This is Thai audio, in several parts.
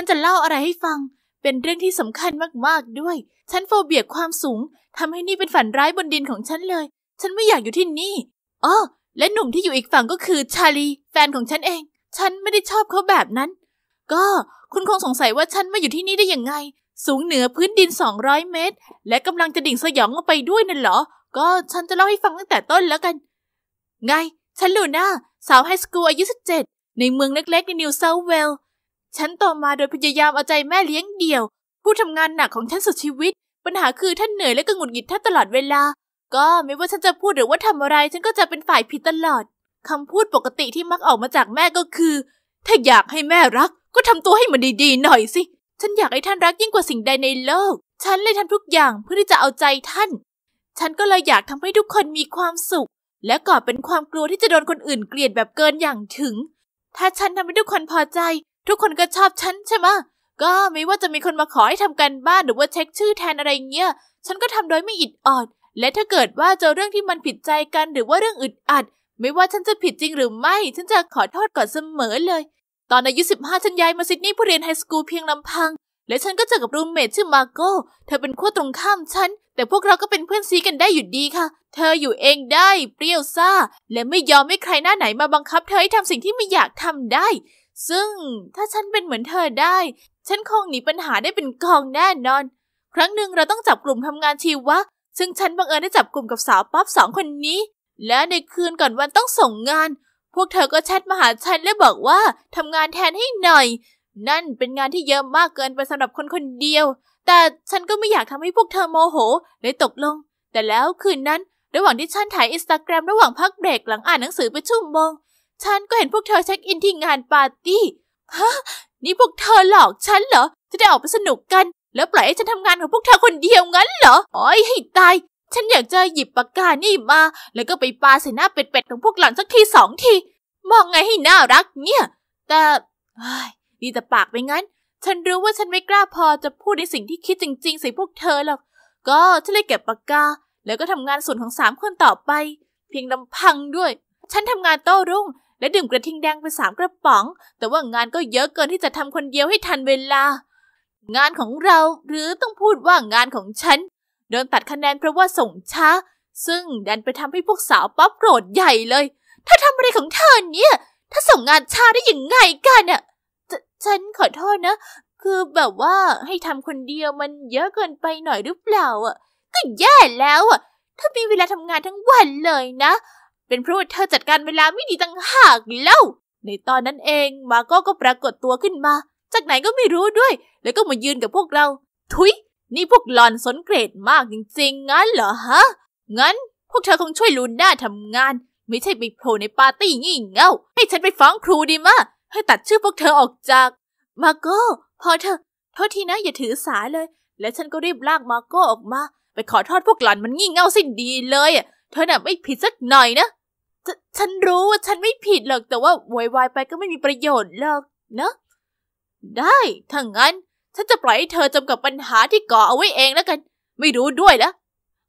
ฉันจะเล่าอะไรให้ฟัง เป็นเรื่องที่สำคัญมาก ๆ ด้วย ฉันโฟเบียความสูง ทำให้นี่เป็นฝันร้ายบนดินของฉันเลย ฉันไม่อยากอยู่ที่นี่ อ๋อ และหนุ่มที่อยู่อีกฝั่งก็คือชาลีแฟนของฉันเอง ฉันไม่ได้ชอบเขาแบบนั้น ก็คุณคงสงสัยว่าฉันมาอยู่ที่นี่ได้ยังไง สูงเหนือพื้นดิน 200 เมตร และกำลังจะดิ่งสยองลงไปด้วยนั่นเหรอ ก็ฉันจะเล่าให้ฟังตั้งแต่ต้นแล้วกัน ไง ฉันลูน่าสาวไฮสคูลอายุ17ในเมืองเล็กๆในนิวเซาท์เวลส์ฉันโตมาโดยพยายามเอาใจแม่เลี้ยงเดี่ยว ผู้ทำงานหนักของฉันสุดชีวิต ปัญหาคือท่านเหนื่อยและก็หงุดหงิดท่านตลอดเวลา ก็ไม่ว่าฉันจะพูดหรือว่าทำอะไร ฉันก็จะเป็นฝ่ายผิดตลอด คำพูดปกติที่มักออกมาจากแม่ก็คือ ถ้าอยากให้แม่รัก ก็ทำตัวให้มันดีๆหน่อยสิ ฉันอยากให้ท่านรักยิ่งกว่าสิ่งใดในโลกฉันเลยทำทุกอย่างเพื่อที่จะเอาใจท่าน ฉันก็เลยอยากทำให้ทุกคนมีความสุข และก่อเป็นความกลัวที่จะโดนคนอื่นเกลียดแบบเกินอย่างถึง ถ้าฉันทำให้ทุกคนพอใจทุกคนก็ชอบฉันใช่ไหม ก็ไม่ว่าจะมีคนมาขอให้ทำกันบ้านหรือว่าเช็คชื่อแทนอะไรเงี้ย ฉันก็ทำโดยไม่อิดออด และถ้าเกิดว่าเจอเรื่องที่มันผิดใจกันหรือว่าเรื่องอึดอัด ไม่ว่าฉันจะผิดจริงหรือไม่ ฉันจะขอโทษก่อนเสมอเลย ตอนอายุสิบห้าฉันย้ายมาซิดนีย์เพื่อเรียนไฮสคูลเพียงลำพัง และฉันก็เจอกับรูมเมทชื่อมาโก้เธอเป็นขั้วตรงข้ามฉัน แต่พวกเราก็เป็นเพื่อนซีกันได้อยู่ดีค่ะ เธออยู่เองได้เปรี้ยวซ่า และไม่ยอมให้ใครหน้าไหนมาบังคับเธอให้ทำสิ่งที่ไม่อยากทำได้ซึ่งถ้าฉันเป็นเหมือนเธอได้ ฉันคงหนีปัญหาได้เป็นกองแน่นอน ครั้งหนึ่งเราต้องจับกลุ่มทำงานชีวะ ซึ่งฉันบังเอิญได้จับกลุ่มกับสาวป๊อปสองคนนี้ และในคืนก่อนวันต้องส่งงาน พวกเธอก็แชทมาหาฉันและบอกว่าทำงานแทนให้หน่อย นั่นเป็นงานที่เยอะมากเกินไปสำหรับคนคนเดียว แต่ฉันก็ไม่อยากทำให้พวกเธอโมโหเลยตกลง แต่แล้วคืนนั้น ระหว่างที่ฉันถ่ายอินสตาแกรมระหว่างพักเบรกหลังอ่านหนังสือไปชั่วโมงฉันก็เห็นพวกเธอเช็คอินที่งานปาร์ตี้ ฮะ นี่พวกเธอหลอกฉันเหรอ จะได้ออกไปสนุกกัน แล้วปล่อยให้ฉันทำงานของพวกเธอคนเดียวงั้นเหรอโอ้ยให้ตาย ฉันอยากจะหยิบปากกานี่มา แล้วก็ไปปาใส่หน้าเป็ดๆ ของพวกหล่อนสักทีสองที มองไงให้น่ารักเนี่ย แต่ดีแต่ปากไปงั้น ฉันรู้ว่าฉันไม่กล้าพอจะพูดในสิ่งที่คิดจริงๆใส่พวกเธอหรอก ก็ฉันเลยเก็บปากกา แล้วก็ทำงานส่วนของสามคนต่อไป เพียงลำพังด้วย ฉันทำงานโต้รุ่งและดื่มกระทิงแดงไปสามกระป๋อง แต่ว่างานก็เยอะเกินที่จะทำคนเดียวให้ทันเวลา งานของเราหรือต้องพูดว่างานของฉันโดนตัดคะแนนเพราะว่าส่งช้า ซึ่งดันไปทำให้พวกสาวป๊อปโกรธใหญ่เลย ถ้าทำอะไรของเธอเนี่ย ถ้าส่งงานช้าได้ยังไงกันอะฉันขอโทษนะ คือแบบว่าให้ทำคนเดียวมันเยอะเกินไปหน่อยหรือเปล่าอ่ะก็แย่แล้วอ่ะถ้ามีเวลาทำงานทั้งวันเลยนะเป็นเพราะว่าเธอจัดการเวลาไม่ดีต่างหากเล่าในตอนนั้นเองมาโก้ก็ปรากฏตัวขึ้นมา จากไหนก็ไม่รู้ด้วย แล้วก็มายืนกับพวกเราทุย นี่พวกหลอนสนเกรดมากจริงๆงั้นเหรอฮะ งั้น พวกเธอคงช่วยลูน่าทำงาน ไม่ใช่ไปโผล่ในปาร์ตี้งี่เง่าให้ฉันไปฟ้องครูดีมะให้ตัดชื่อพวกเธอออกจาก มาโก้พอเธอโทษทีนะอย่าถือสาเลย และฉันก็รีบลากมาโก้ออกมา ไปขอโทษพวกหลอนมันงี่เง่าสิ้นดีเลยอ่ะเธอน่ะไม่ผิดสักหน่อยนะฉันรู้ว่าฉันไม่ผิดหรอก แต่ว่าโวยวายไปก็ไม่มีประโยชน์หรอกเนะ ได้ ถ้างั้นฉันจะปล่อยให้เธอจมกับปัญหาที่ก่อเอาไว้เองแล้วกัน ไม่รู้ด้วยนะ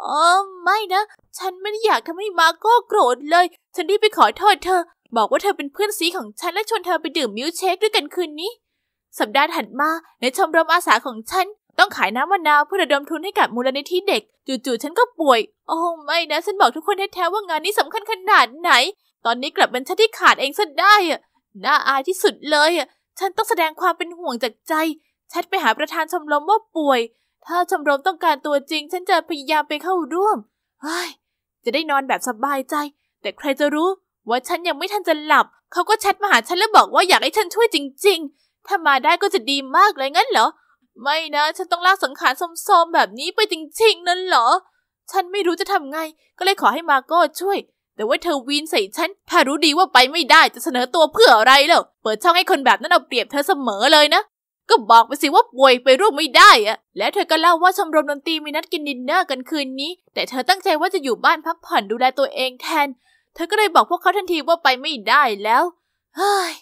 อ๋อ ไม่นะ ฉันไม่ได้อยากทำให้มาโก้โกรธเลย ฉันรีบไปขอโทษเธอ บอกว่าเธอเป็นเพื่อนซีของฉันและชวนเธอไปดื่มมิลเชคด้วยกันคืนนี้ สัปดาห์ถัดมาในชมรมอาสาของฉันต้องขายน้ำมะนาวเพื่อระดมทุนให้กับมูลนิธิเด็ก จู่ๆฉันก็ป่วย โอ้ไม่นะฉันบอกทุกคนแท้ๆว่างานนี้สำคัญขนาดไหน ตอนนี้กลับเป็นฉันที่ขาดเองซะได้อะน่าอายที่สุดเลยอะฉันต้องแสดงความเป็นห่วงจากใจแชทไปหาประธานชมรมว่าป่วย ถ้าชมรมต้องการตัวจริงฉันจะพยายามไปเข้าร่วมเฮ้ยจะได้นอนแบบสบายใจ แต่ใครจะรู้ ว่าฉันยังไม่ทันจะหลับ เขาก็แชทมาหาฉันแล้วบอกว่าอยากให้ฉันช่วยจริง ๆ ถ้ามาได้ก็จะดีมากเลยงั้นเหรอไม่นะฉันต้องลากสังขารสมๆแบบนี้ไปจริงๆ นั่นเหรอ ฉันไม่รู้จะทำไง ก็เลยขอให้มาโก้ช่วย แต่ว่าเธอวีนใส่ฉันถ้ารู้ดีว่าไปไม่ได้จะเสนอตัวเพื่ออะไรเล่าเปิดช่องให้คนแบบนั้นเอาเปรียบเธอเสมอเลยนะ ก็บอกไปสิว่าป่วยไปร่วมไม่ได้อะแล้วเธอก็เล่าว่าชมรมดนตรีมีนัดกินดินเนอร์กันคืนนี้ แต่เธอตั้งใจว่าจะอยู่บ้านพักผ่อนดูแลตัวเองแทนเธอก็เลยบอกพวกเขาทันทีว่าไปไม่ได้แล้วเฮ้ย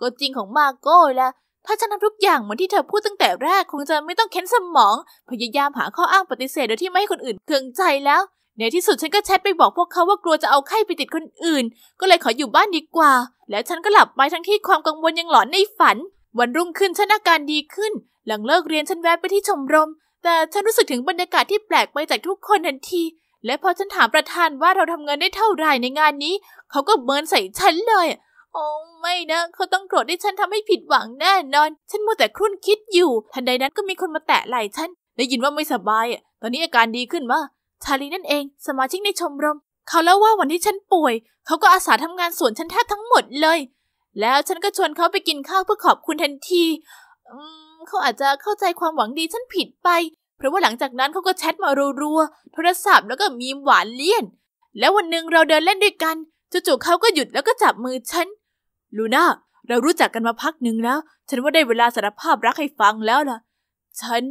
ก็จริงของมาโก้ละถ้าฉันทำทุกอย่างเหมือนที่เธอพูดตั้งแต่แรก คงจะไม่ต้องเค้นสมอง พยายามหาข้ออ้างปฏิเสธโดยที่ไม่ให้คนอื่นเคืองใจแล้ว ในที่สุดฉันก็แชทไปบอกพวกเขาว่ากลัวจะเอาไข้ไปติดคนอื่น ก็เลยขออยู่บ้านดีกว่า แล้วฉันก็หลับไปทั้งที่ความกังวลยังหลอนในฝัน วันรุ่งขึ้นฉันอาการดีขึ้น หลังเลิกเรียนฉันแวะไปที่ชมรม แต่ฉันรู้สึกถึงบรรยากาศที่แปลกไปจากทุกคนทันที และพอฉันถามประธานว่าเราทำเงินได้เท่าไหร่ในงานนี้เขาก็เมินใส่ฉันเลยโอ้ไม่นะ เขาต้องโกรธที่ฉันทำให้ผิดหวังแน่นอน ฉันมัวแต่ครุ่นคิดอยู่ ทันใดนั้นก็มีคนมาแตะไหล่ฉัน ได้ยินว่าไม่สบายอ่ะตอนนี้อาการดีขึ้นมาชาลีนั่นเองสมาชิกในชมรม เขาเล่าว่าวันที่ฉันป่วย เขาก็อาสาทำงานสวนฉันแทบทั้งหมดเลย แล้วฉันก็ชวนเขาไปกินข้าวเพื่อขอบคุณทันทีอืมเขาอาจจะเข้าใจความหวังดีฉันผิดไป เพราะว่าหลังจากนั้นเขาก็แชทมารัวๆโทรศัพท์แล้วก็มีหวานเลี่ยนแล้ววันหนึ่งเราเดินเล่นด้วยกันจู่ๆเขาก็หยุดแล้วก็จับมือฉันลูน่าเรารู้จักกันมาพักหนึ่งแล้ว ฉันว่าได้เวลาสารภาพรักให้ฟังแล้วล่ะฉัน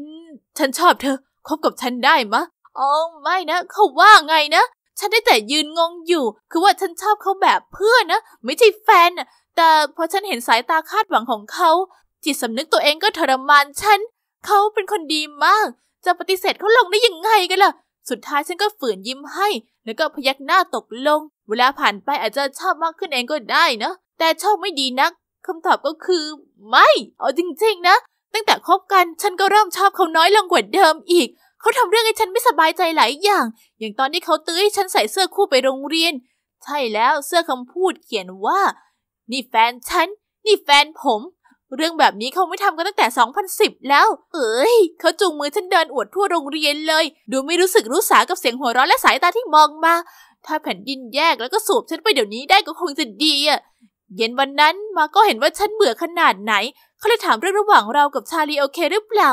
ฉันชอบเธอ คบกับฉันได้มะอ๋อไม่นะเขาว่าไงนะ ฉันได้แต่ยืนงงอยู่ คือว่าฉันชอบเขาแบบเพื่อนนะ ไม่ใช่แฟนนะแต่พอฉันเห็นสายตาคาดหวังของเขาจิตสำนึกตัวเองก็ทรมานฉัน เขาเป็นคนดีมาก จะปฏิเสธเขาลงได้ยังไงกันล่ะ สุดท้ายฉันก็ฝืนยิ้มให้ แล้วก็พยักหน้าตกลง เวลาผ่านไปอาจจะชอบมากขึ้นเองก็ได้นะแต่ชอบไม่ดีนักคำตอบก็คือ ไม่เอาจริงๆนะ ตั้งแต่คบกันฉันก็เริ่มชอบเขาน้อยลงกว่าเดิมอีก เขาทำเรื่องให้ฉันไม่สบายใจหลายอย่าง อย่างตอนที่เขาตื้อให้ฉันใส่เสื้อคู่ไปโรงเรียน ใช่แล้วเสื้อคำพูดเขียนว่านี่แฟนฉันนี่แฟนผมเรื่องแบบนี้เขาไม่ทำกันตั้งแต่ 2010 แล้ว เอ้ยเขาจูงมือฉันเดินอวดทั่วโรงเรียนเลย ดูไม่รู้สึกรู้สากับเสียงหัวเราะและสายตาที่มองมา ถ้าแผ่นดินแยกแล้วก็สูบ ฉันไปเดี๋ยวนี้ได้ก็คงจะดีอ่ะเย็นวันนั้นมาก็เห็นว่าฉันเบื่อขนาดไหน เขาเลยถามเรื่องระหว่างเรากับชาลีโอเคหรือเปล่า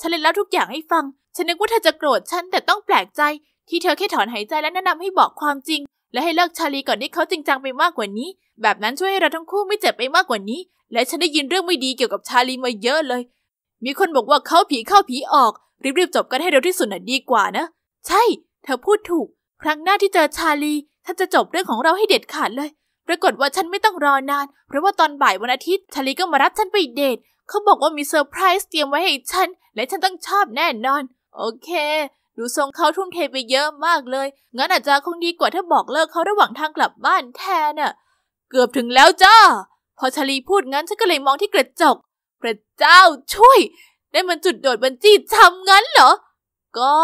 ฉันเลยเล่าทุกอย่างให้ฟัง ฉันนึกว่าเธอจะโกรธฉันแต่ต้องแปลกใจที่เธอแค่ถอนหายใจและแนะนำให้บอกความจริงและให้เลิกชาลีก่อนที่เขาจริงจังไปมากกว่านี้ แบบนั้นช่วยให้เราทั้งคู่ไม่เจ็บไปมากกว่านี้ และฉันได้ยินเรื่องไม่ดีเกี่ยวกับชาลีมาเยอะเลย มีคนบอกว่าเขาผีเข้าผีออก รีบๆจบกันให้เร็วที่สุดน่ะดีกว่านะ ใช่ เธอพูดถูก ครั้งหน้าที่เจอชาลีท่านจะจบเรื่องของเราให้เด็ดขาดเลยปรากฏว่าฉันไม่ต้องรอนาน เพราะว่าตอนบ่ายวันอาทิตย์ชาลีก็มารับฉันไปเดท เขาบอกว่ามีเซอร์ไพรส์เตรียมไว้ให้ฉัน และฉันต้องชอบแน่นอน โอเคดูทรงเขาทุ่มเทไปเยอะมากเลย งั้นอาจจะคงดีกว่าถ้าบอกเลิกเขาระหว่างทางกลับบ้านแทนน่ะเกือบถึงแล้วจ้า พอชลีพูดงั้นฉันก็เลยมองที่กระจก พระเจ้าช่วย ได้มันจุดโดดบันจี้ทำงั้นเหรอ ก็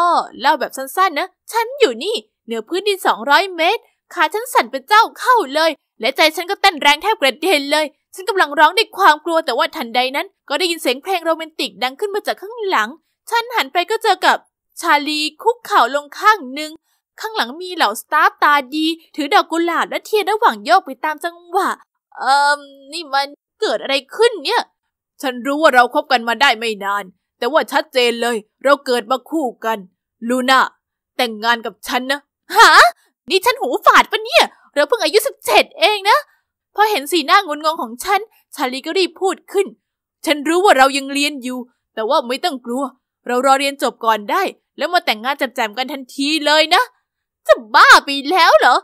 เล่าแบบสั้นๆนะ ฉันอยู่นี่ เหนือพื้นดิน 200 เมตรขาฉันสั่นเป็นเจ้าเข้าเลยและใจฉันก็เต้นแรงแทบกระเด็นเลย ฉันกำลังร้องด้วยความกลัวแต่ว่าทันใดนั้น ก็ได้ยินเสียงเพลงโรแมนติกดังขึ้นมาจากข้างหลัง ฉันหันไปก็เจอกับชาลีคุกเข่าลงข้างหนึ่ง ข้างหลังมีเหล่าสตาร์ตาดี ถือดอกกุหลาบและเทียนระหว่างโยกไปตามจังหวะเอ่มนี่มันเกิดอะไรขึ้นเนี่ย ฉันรู้ว่าเราคบกันมาได้ไม่นาน แต่ว่าชัดเจนเลยเราเกิดมาคู่กัน ลูน่าแต่งงานกับฉันนะ ฮะนี่ฉันหูฝาดปะเนี่ยเราเพิ่งอายุสิบเจ็ดเองนะพอเห็นสีหน้างุนงงของฉัน ชาลีก็รีบพูดขึ้น ฉันรู้ว่าเรายังเรียนอยู่ แต่ว่าไม่ต้องกลัว เรารอเรียนจบก่อนได้ แล้วมาแต่งงานจับแจมกันทันทีเลยนะจะบ้าไปแล้วเหรอ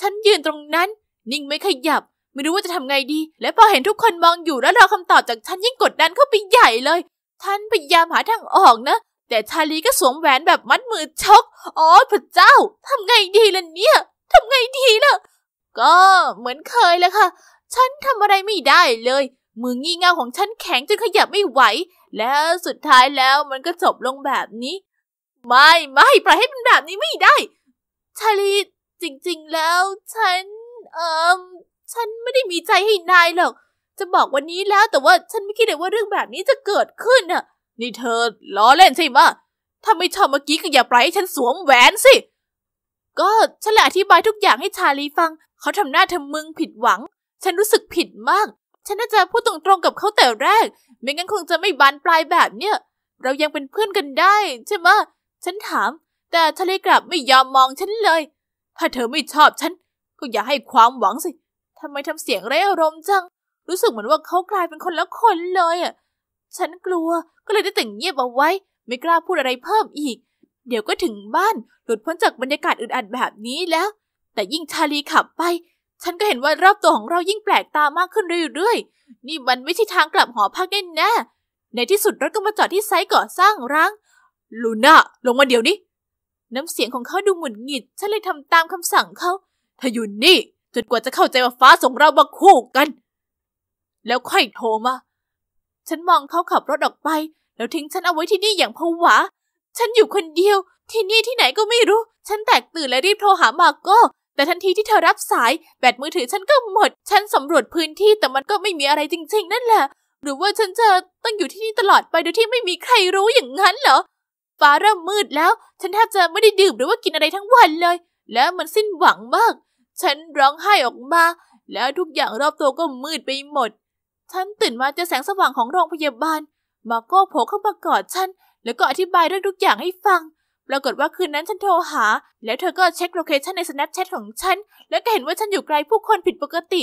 ฉันยืนตรงนั้น นิ่งไม่ขยับ ไม่รู้ว่าจะทำไงดี และพอเห็นทุกคนมองอยู่ แล้วรอคำตอบจากฉันยิ่งกดดันเข้าไปใหญ่เลยฉันพยายามหาทางออกนะ แต่ชาลีก็สวมแหวนแบบมัดมือชกอ๋อพระเจ้า ทำไงดีล่ะเนี่ยทำไงดีล่ะก็เหมือนเคยแหละค่ะ ฉันทำอะไรไม่ได้เลย มืองี่เง่าของฉันแข็งจนขยับไม่ไหว แล้วสุดท้ายแล้วมันก็จบลงแบบนี้ไม่ไม่ปล่อยให้เป็นแบบนี้ไม่ได้ชาลีจริงๆแล้ว ฉันเออฉันไม่ได้มีใจให้นายหรอกจะบอกวันนี้แล้วแต่ว่าฉันไม่คิดเลยว่าเรื่องแบบนี้จะเกิดขึ้นน่ะ นี่เธอล้อเล่นใช่ไหมถ้าไม่ชอบเมื่อกี้ก็อย่าปล่อยให้ฉันสวมแหวนสิก็ฉันเลยอธิบายทุกอย่างให้ชาลีฟัง เขาทำหน้าทำมึงผิดหวัง ฉันรู้สึกผิดมาก ฉันน่าจะพูดตรงๆกับเขาแต่แรก ไม่งั้นคงจะไม่บานปลายแบบเนี้ย เรายังเป็นเพื่อนกันได้ ใช่ไหม ฉันถาม แต่ชาลีกลับไม่ยอมมองฉันเลย ถ้าเธอไม่ชอบฉัน ก็อย่าให้ความหวังสิ ทำไมทำเสียงไร้อารมณ์จัง รู้สึกเหมือนว่าเขากลายเป็นคนละคนเลยอ่ะ ฉันกลัว ก็เลยได้แต่งเงียบเอาไว้ ไม่กล้าพูดอะไรเพิ่มอีกเดี๋ยวก็ถึงบ้านหลุดพ้นจากบรรยากาศอึดอัดแบบนี้แล้ว แต่ยิ่งชาลีขับไป ฉันก็เห็นว่ารอบตัวของเรายิ่งแปลกตามากขึ้นเรื่อยๆ นี่มันไม่ใช่ทางกลับหอพักแน่แน่ ในที่สุดรถก็มาจอดที่ไซต์ก่อสร้างร้างลูน่าลงมาเดี๋ยวนี้น้ำเสียงของเขาดูหงุดหงิด ฉันเลยทำตามคำสั่งเขา ถ้าอยู่นี่จนกว่าจะเข้าใจว่าฟ้าส่งเรามาคู่กัน แล้วค่อยโทรมา ฉันมองเขาขับรถออกไป แล้วทิ้งฉันเอาไว้ที่นี่อย่างผวาฉันอยู่คนเดียว ที่นี่ที่ไหนก็ไม่รู้ ฉันแตกตื่นและรีบโทรหามาโก้แต่ทันทีที่เธอรับสายแบตมือถือฉันก็หมด ฉันสำรวจพื้นที่แต่มันก็ไม่มีอะไรจริงๆนั่นแหละ หรือว่าฉันจะต้องอยู่ที่นี่ตลอดไปโดยที่ไม่มีใครรู้อย่างนั้นเหรอฟ้าเริ่มมืดแล้ว ฉันแทบจะไม่ได้ดื่มหรือว่ากินอะไรทั้งวันเลย แล้วมันสิ้นหวังมาก ฉันร้องไห้ออกมาแล้วทุกอย่างรอบตัวก็มืดไปหมด ฉันตื่นมาเจอแสงสว่างของโรงพยาบาล มาโก้โผล่เข้ามากอดฉันแล้วก็อธิบายเรื่องทุกอย่างให้ฟัง ปรากฏว่าคืนนั้นฉันโทรหา แล้วเธอก็เช็คโลเคชันใน Snapchat ของฉัน แล้วก็เห็นว่าฉันอยู่ไกลผู้คนผิดปกติ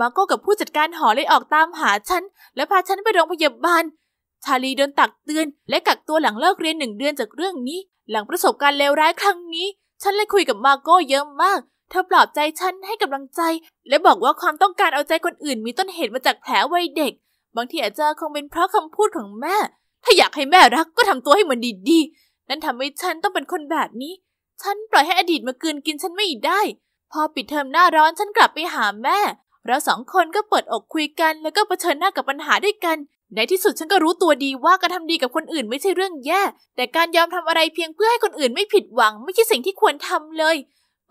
มาโก้กับผู้จัดการหอเลยออกตามหาฉัน และพาฉันไปโรงพยาบาล ชาลีโดนตักเตือน และกักตัวหลังเลิกเรียนหนึ่งเดือนจากเรื่องนี้ หลังประสบการณ์เลวร้ายครั้งนี้ ฉันเลยคุยกับมาโก้เยอะมาก เธอปลอบใจฉันให้กำลังใจ และบอกว่าความต้องการเอาใจคนอื่น มีต้นเหตุมาจากแผลวัยเด็ก บางทีอาจจะคงเป็นเพราะคำพูดของแม่ถ้าอยากให้แม่รักก็ทำตัวให้มันดีๆ นั่นทำให้ฉันต้องเป็นคนแบบนี้ ฉันปล่อยให้อดีตมากืนกินฉันไม่ได้ พอปิดเทอมหน้าร้อนฉันกลับไปหาแม่ เราสองคนก็เปิดอกคุยกัน แล้วก็เผชิญหน้ากับปัญหาด้วยกัน ในที่สุดฉันก็รู้ตัวดีว่าการทำดีกับคนอื่นไม่ใช่เรื่องแย่ แต่การยอมทำอะไรเพียงเพื่อให้คนอื่นไม่ผิดหวัง ไม่ใช่สิ่งที่ควรทำเลย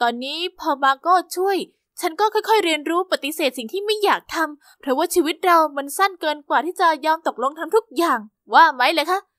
ตอนนี้พอมาก็ช่วย ฉันก็ค่อย ๆเรียนรู้ปฏิเสธสิ่งที่ไม่อยากทำ เพราะว่าชีวิตเรามันสั้นเกินกว่าที่จะยอมตกลงทำทุกอย่าง哇，买嚟睇。